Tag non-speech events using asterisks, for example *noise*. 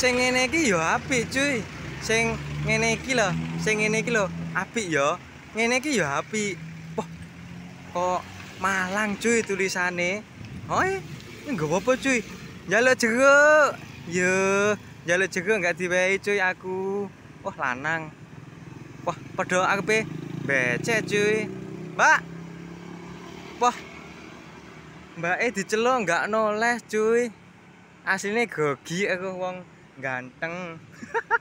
sing ngene iki ya apik cuy. Sing ngene iki lho, sing ngene iki lho apik ya. Ngene iki ya apik. Wah. Kok malang cuy tulisane. Hoi, nggo apa cuy? Njaluk jeruk. Yo, njaluk jeruk enggak diwehi cuy aku. Wah, lanang. Wah, padha arepe bece cuy. Mbak. Wah. Mbake diceluk enggak noleh cuy. Asline gogi aku wong. ganteng *laughs*